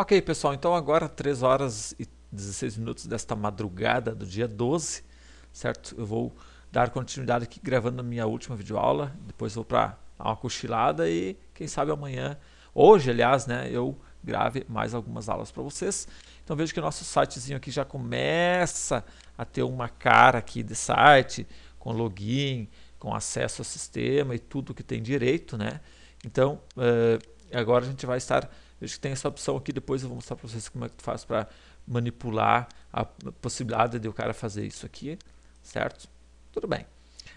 Ok, pessoal, então agora 3 horas e 16 minutos desta madrugada do dia 12, certo? Eu vou dar continuidade aqui gravando a minha última videoaula, depois vou para uma cochilada e quem sabe amanhã, hoje aliás, né, eu grave mais algumas aulas para vocês. Então vejo que o nosso sitezinho aqui já começa a ter uma cara aqui de site, com login, com acesso ao sistema e tudo que tem direito, né? Então, uh, agora a gente vai estar Veja que tem essa opção aqui, depois eu vou mostrar para vocês como é que tu faz para manipular a possibilidade de o cara fazer isso aqui, certo? Tudo bem.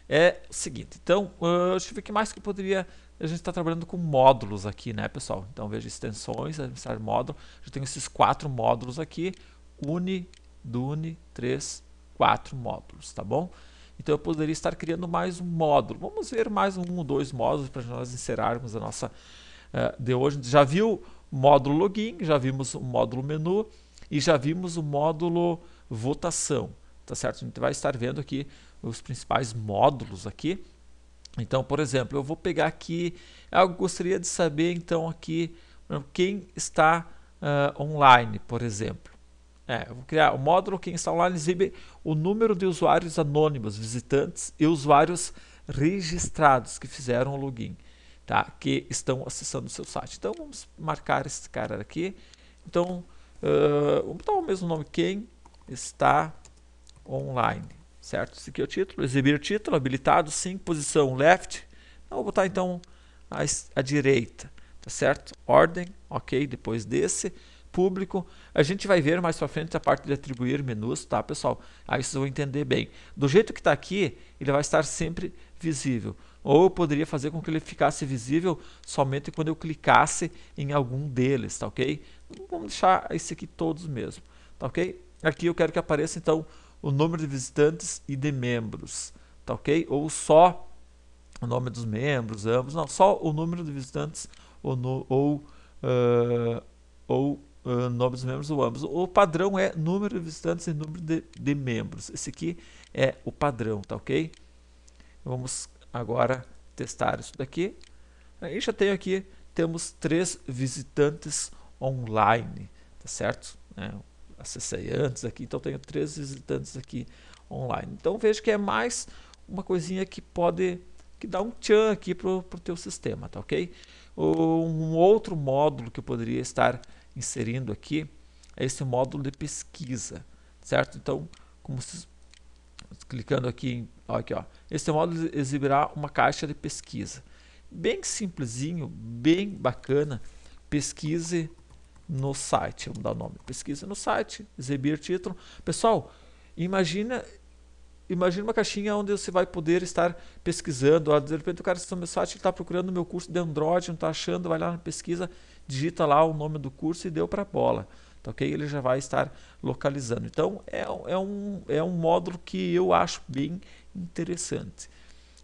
É o seguinte, então, uh, deixa eu ver que mais que poderia... A gente está trabalhando com módulos aqui, né, pessoal? Então, veja, extensões, administrar módulo. Já tenho esses quatro módulos aqui, une, dune, três, quatro módulos, tá bom? Então eu poderia estar criando mais um módulo. Vamos ver mais um ou dois módulos para nós encerrarmos a nossa uh, de hoje. Já viu módulo login, já vimos o módulo menu e já vimos o módulo votação, tá certo? A gente vai estar vendo aqui os principais módulos aqui. Então, por exemplo, eu vou pegar aqui, eu gostaria de saber então aqui hum, quem está uh, online, por exemplo. É, eu vou criar o módulo quem está online exibe o número de usuários anônimos, visitantes e usuários registrados que fizeram o login tá? que estão acessando o seu site. Então vamos marcar esse cara aqui. Então uh, vamos o mesmo nome quem está online, certo? Esse aqui é o título, exibir título, habilitado, sim, posição left. Então, vou botar então a, a direita, tá certo? Ordem, ok, depois desse público. A gente vai ver mais para frente a parte de atribuir menus, tá, pessoal? Aí vocês vão entender bem. Do jeito que está aqui, ele vai estar sempre visível ou eu poderia fazer com que ele ficasse visível somente quando eu clicasse em algum deles, tá ok? Vamos deixar esse aqui todos mesmo, tá ok? Aqui eu quero que apareça então o número de visitantes e de membros, tá ok? Ou só o nome dos membros, ambos, não, só o número de visitantes ou, no, ou, uh, ou uh, nome dos membros ou ambos. O padrão é número de visitantes e número de, de membros. Esse aqui é o padrão, tá ok? Vamos agora testar isso daqui. E já tenho aqui, temos três visitantes online, tá certo? É, acessei antes aqui, então tenho três visitantes aqui online. Então veja que é mais uma coisinha que pode que dá um tchan aqui para o teu sistema, tá ok? Um outro módulo que eu poderia estar inserindo aqui é esse módulo de pesquisa, certo? Então, como se, clicando aqui em Aqui, ó. Este é módulo exibirá uma caixa de pesquisa. Bem simplesinho, bem bacana. Pesquise no site. Vamos dar o nome. pesquisa no site, exibir título. Pessoal, imagina imagina uma caixinha onde você vai poder estar pesquisando. De repente o cara está no meu site, está procurando meu curso de Android, não está achando, vai lá na pesquisa digita lá o nome do curso e deu para a bola. Tá ok? Ele já vai estar localizando. Então, é, é, um, é um módulo que eu acho bem interessante.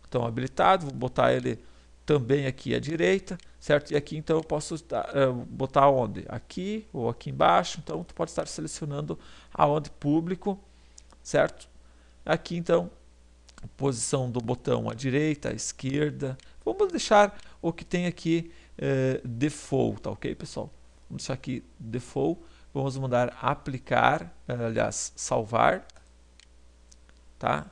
Então, habilitado, vou botar ele também aqui à direita, certo? E aqui, então, eu posso eh, botar onde? Aqui ou aqui embaixo. Então, tu pode estar selecionando aonde público, certo? Aqui, então, posição do botão à direita, à esquerda. Vamos deixar o que tem aqui é, default, tá ok, pessoal? Vamos deixar aqui default, vamos mandar aplicar, é, aliás, salvar, tá?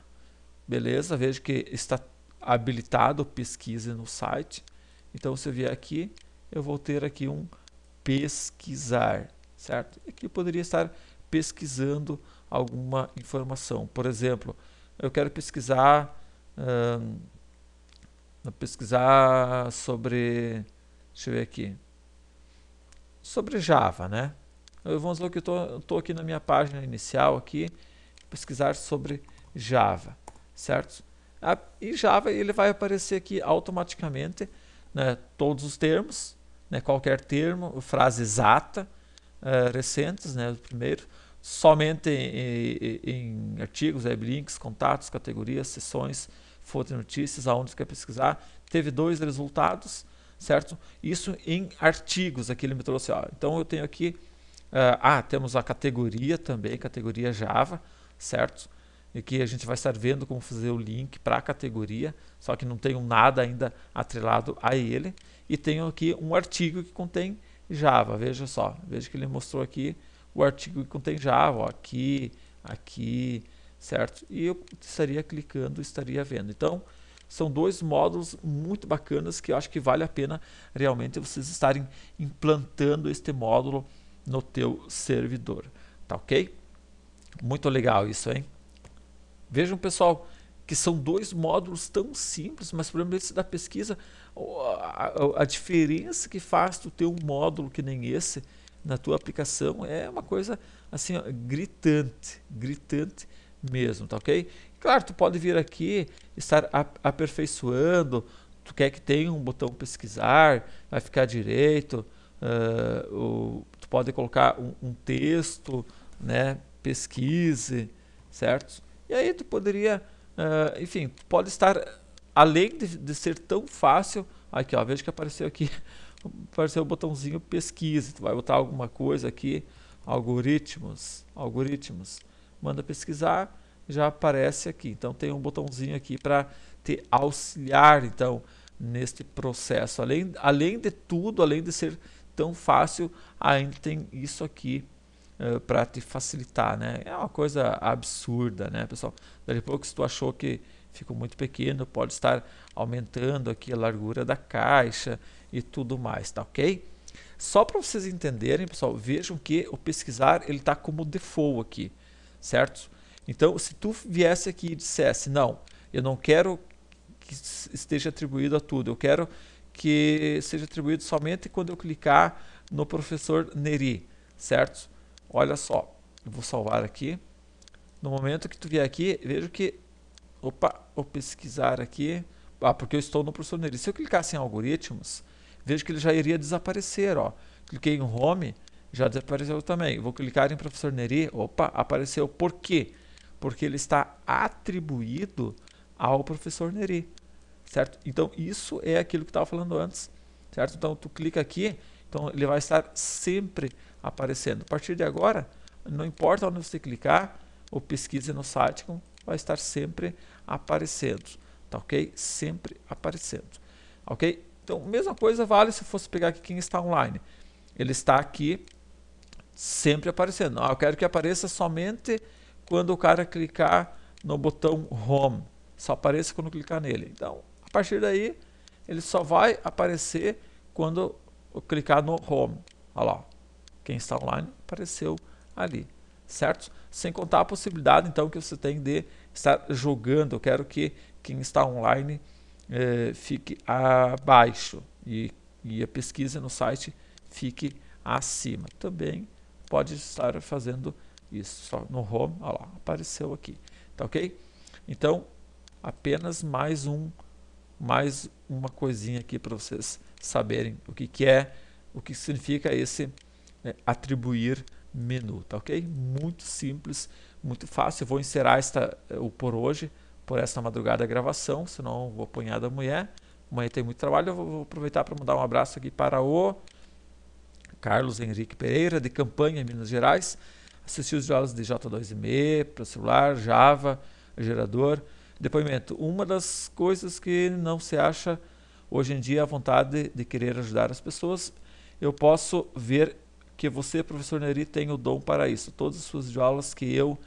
Beleza, vejo que está habilitado pesquisa no site. Então, você vier aqui, eu vou ter aqui um pesquisar, certo? Aqui eu poderia estar pesquisando alguma informação. Por exemplo, eu quero pesquisar, hum, pesquisar sobre Deixa eu ver aqui. Sobre Java, né? Vamos lá que eu estou aqui na minha página inicial aqui, pesquisar sobre Java, certo? Ah, e Java ele vai aparecer aqui automaticamente, né, todos os termos, né, qualquer termo, frase exata, uh, recentes, né, primeiro, somente em, em, em artigos, web links, contatos, categorias, sessões, fotos, de notícias, aonde você quer pesquisar. Teve dois resultados, certo? Isso em artigos, aquele ele me trouxe. Ó. Então eu tenho aqui, uh, ah, temos a categoria também, categoria Java, certo? E que a gente vai estar vendo como fazer o link para a categoria, só que não tenho nada ainda atrelado a ele. E tenho aqui um artigo que contém Java, veja só, veja que ele mostrou aqui o artigo que contém Java, ó, aqui, aqui, certo? E eu estaria clicando, estaria vendo. Então, são dois módulos muito bacanas que eu acho que vale a pena realmente vocês estarem implantando este módulo no teu servidor, tá ok? Muito legal isso, hein? Vejam, pessoal, que são dois módulos tão simples, mas por exemplo, esse da pesquisa, a, a, a diferença que faz tu ter um módulo que nem esse na tua aplicação é uma coisa assim ó, gritante, gritante mesmo, tá ok? Claro, tu pode vir aqui, estar aperfeiçoando, tu quer que tenha um botão pesquisar, vai ficar direito, uh, o, tu pode colocar um, um, texto, né, pesquise, certo? E aí tu poderia, uh, enfim, tu pode estar, além de, de ser tão fácil, aqui ó, veja que apareceu aqui, apareceu o botãozinho pesquise, tu vai botar alguma coisa aqui, algoritmos, algoritmos manda pesquisar, já aparece aqui. Então tem um botãozinho aqui para te auxiliar então neste processo. Além, além de tudo, além de ser tão fácil, ainda tem isso aqui uh, eh, para te facilitar, né? É uma coisa absurda, né, pessoal? Daqui a pouco se tu achou que ficou muito pequeno, pode estar aumentando aqui a largura da caixa e tudo mais, tá ok? Só para vocês entenderem, pessoal, vejam que o pesquisar ele está como default aqui certo? Então, se tu viesse aqui e dissesse, não, eu não quero que esteja atribuído a tudo, eu quero que seja atribuído somente quando eu clicar no professor Neri, certo? Olha só, eu vou salvar aqui. No momento que tu vier aqui, vejo que, opa, vou pesquisar aqui, ah, porque eu estou no professor Neri. Se eu clicasse em algoritmos, vejo que ele já iria desaparecer, ó. Cliquei em home, já desapareceu também. Vou clicar em professor Neri. Opa, apareceu. Por quê? Porque ele está atribuído ao professor Neri. Certo? Então, isso é aquilo que estava falando antes. Certo? Então, tu clica aqui. Então, ele vai estar sempre aparecendo. A partir de agora, não importa onde você clicar, ou pesquise no site, vai estar sempre aparecendo. Tá ok? Sempre aparecendo. Ok? Então, mesma coisa vale se fosse pegar aqui quem está online. Ele está aqui sempre aparecendo. Ah, eu quero que apareça somente quando o cara clicar no botão Home. Só apareça quando clicar nele. Então, a partir daí, ele só vai aparecer quando eu clicar no Home. Olha lá, quem está online apareceu ali, certo? Sem contar a possibilidade, então, que você tem de estar jogando. Eu quero que quem está online eh, fique abaixo e, e a pesquisa no site fique acima. Também pode estar fazendo isso. no home, lá, apareceu aqui. Tá ok? Então, apenas mais um, mais uma coisinha aqui para vocês saberem o que, que é, o que significa esse né, atribuir menu, tá ok? Muito simples, muito fácil. Eu vou encerrar esta, eh, o por hoje, por esta madrugada a gravação, senão vou apanhar da mulher. Amanhã tem muito trabalho. Eu vou aproveitar para mandar um abraço aqui para o Carlos Henrique Pereira, de Campanha, Minas Gerais. Assistiu os jogos de J2ME, para celular, Java, gerador. Depoimento. Uma das coisas que não se acha hoje em dia é a vontade de querer ajudar as pessoas. Eu posso ver que você, professor Neri, tem o dom para isso. Todas as suas aulas que eu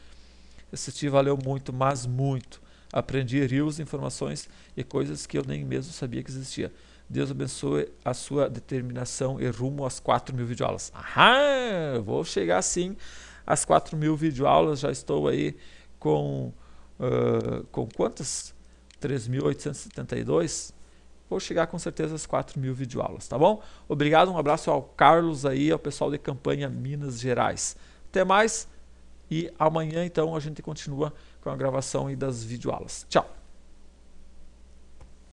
assisti valeu muito, mas muito. Aprendi rios, informações e coisas que eu nem mesmo sabia que existia. Deus abençoe a sua determinação e rumo às 4 mil videoaulas. Aham, vou chegar sim às 4 mil videoaulas. Já estou aí com, uh, com quantas? 3.872. Vou chegar com certeza às 4 mil videoaulas, tá bom? Obrigado, um abraço ao Carlos aí, ao pessoal de campanha Minas Gerais. Até mais e amanhã então a gente continua com a gravação aí das videoaulas. Tchau!